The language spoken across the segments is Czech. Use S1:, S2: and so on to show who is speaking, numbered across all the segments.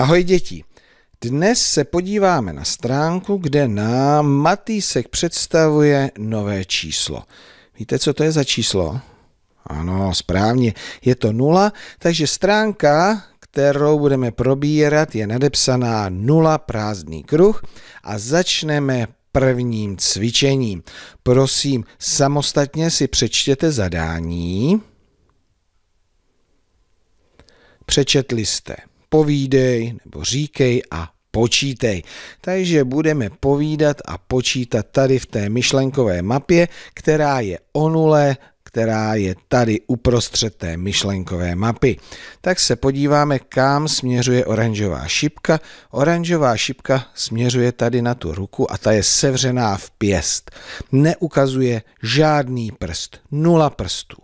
S1: Ahoj děti! Dnes se podíváme na stránku, kde nám Matýsek představuje nové číslo. Víte, co to je za číslo? Ano, správně, je to nula, takže stránka, kterou budeme probírat, je nadepsaná nula prázdný kruh a začneme prvním cvičením. Prosím, samostatně si přečtěte zadání. Přečetli jste povídej nebo říkej a počítej. Takže budeme povídat a počítat tady v té myšlenkové mapě, která je o nule, která je tady uprostřed té myšlenkové mapy. Tak se podíváme, kam směřuje oranžová šipka. Oranžová šipka směřuje tady na tu ruku a ta je sevřená v pěst. Neukazuje žádný prst, nula prstů.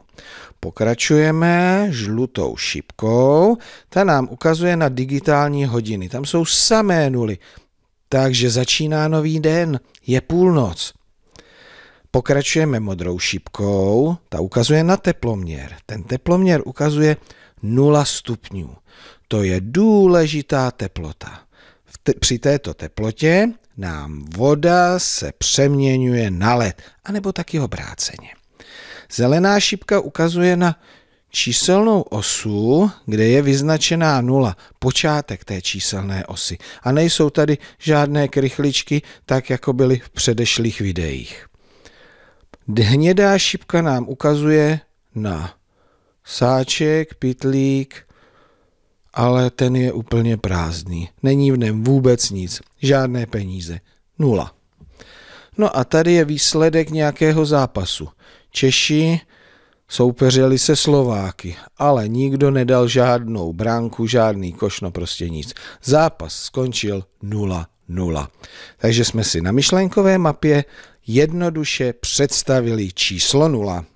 S1: Pokračujeme žlutou šipkou, ta nám ukazuje na digitální hodiny. Tam jsou samé nuly, takže začíná nový den, je půlnoc. Pokračujeme modrou šipkou, ta ukazuje na teploměr. Ten teploměr ukazuje 0 stupňů. To je důležitá teplota. Te při této teplotě nám voda se přeměňuje na led, anebo taky obráceně. Zelená šipka ukazuje na číselnou osu, kde je vyznačená nula, počátek té číselné osy. A nejsou tady žádné krychličky, tak jako byly v předešlých videích. Hnědá šipka nám ukazuje na sáček, pitlík, ale ten je úplně prázdný. Není v něm vůbec nic, žádné peníze, nula. No a tady je výsledek nějakého zápasu. Češi soupeřili se Slováky, ale nikdo nedal žádnou bránku, žádný koš, no prostě nic. Zápas skončil 0-0. Takže jsme si na myšlenkové mapě jednoduše představili číslo 0.